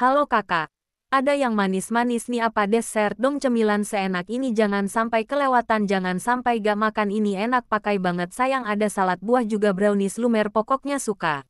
Halo kakak, ada yang manis-manis nih apa dessert dong cemilan seenak ini jangan sampai kelewatan jangan sampai gak makan ini enak pakai banget sayang ada salad buah juga brownies lumer pokoknya suka.